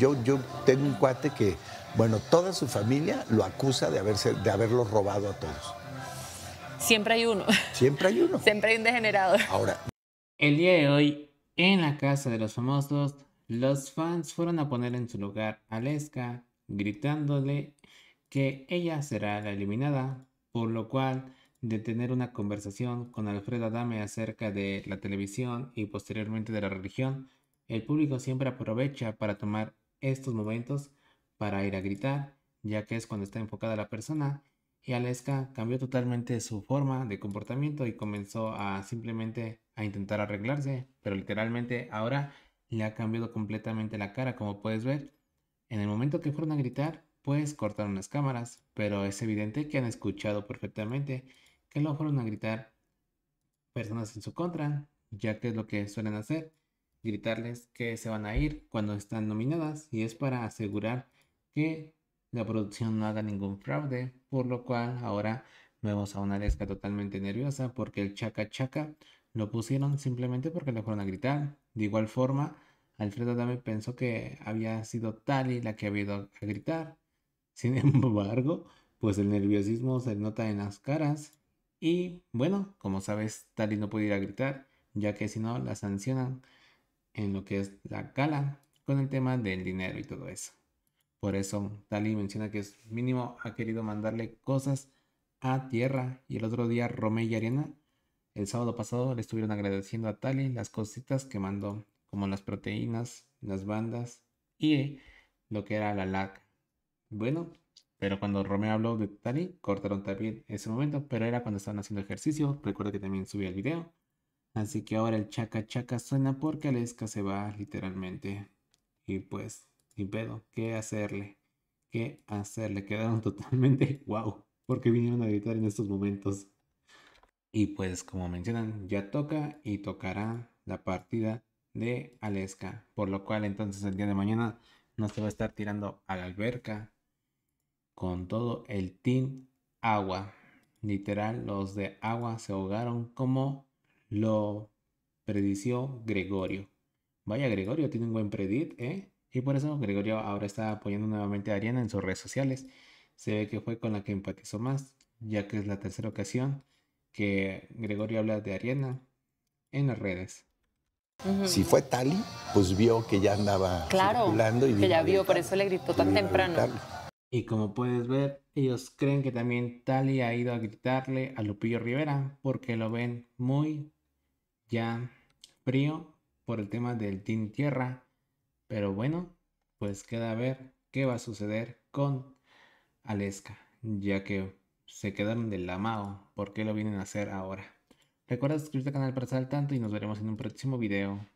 yo, tengo un cuate que, bueno, toda su familia lo acusa de, haberse, de haberlo robado a todos. Siempre hay uno. Siempre hay uno. Siempre hay un degenerado. Ahora. El día de hoy, en la casa de los famosos, los fans fueron a poner en su lugar a Lesca, gritándole que ella será la eliminada, por lo cual de tener una conversación con Alfredo Adame acerca de la televisión y posteriormente de la religión, el público siempre aprovecha para tomar estos momentos para ir a gritar, ya que es cuando está enfocada la persona y Aleska cambió totalmente su forma de comportamiento y comenzó a simplemente a intentar arreglarse, pero literalmente ahora le ha cambiado completamente la cara, como puedes ver. En el momento que fueron a gritar, pues cortaron las cámaras, pero es evidente que han escuchado perfectamente que lo fueron a gritar personas en su contra, ya que es lo que suelen hacer gritarles que se van a ir cuando están nominadas y es para asegurar que la producción no haga ningún fraude, por lo cual ahora vemos a una Lesca totalmente nerviosa porque el chaca chaca lo pusieron simplemente porque le fueron a gritar. De igual forma, Alfredo Dame pensó que había sido Tali la que había ido a gritar. Sin embargo, pues el nerviosismo se nota en las caras. Y bueno, como sabes, Tali no puede ir a gritar, ya que si no la sancionan en lo que es la gala con el tema del dinero y todo eso. Por eso, Tali menciona que es mínimo ha querido mandarle cosas a tierra. Y el otro día, Romeo y Ariana, el sábado pasado, le estuvieron agradeciendo a Tali las cositas que mandó, como las proteínas, las bandas y lo que era la lag Bueno, pero cuando Romeo habló de Tali, cortaron también ese momento, pero era cuando estaban haciendo ejercicio. recuerdo que también subí el video. Así que ahora el chaca chaca suena porque Aleska se va literalmente. Y pues, ni pedo, ¿qué hacerle? ¿Qué hacerle? Quedaron totalmente wow, porque vinieron a gritar en estos momentos. Y pues, como mencionan, ya toca y tocará la partida de Aleska. Por lo cual, entonces el día de mañana no se va a estar tirando a la alberca con todo el tin agua. Literal, los de agua se ahogaron como lo predició Gregorio. Vaya, Gregorio tiene un buen predit, ¿eh? Y por eso Gregorio ahora está apoyando nuevamente a Ariana en sus redes sociales. Se ve que fue con la que empatizó más, ya que es la tercera ocasión que Gregorio habla de Ariana en las redes. Si fue Tali, pues vio que ya andaba claro, y que ya vio, por eso le gritó tan temprano. Y como puedes ver, ellos creen que también Tali ha ido a gritarle a Lupillo Rivera porque lo ven muy ya frío por el tema del Team Tierra. Pero bueno, pues queda a ver qué va a suceder con Aleska, ya que se quedaron del amado ¿Por qué lo vienen a hacer ahora? Recuerda suscribirte al canal para estar al tanto y nos veremos en un próximo video.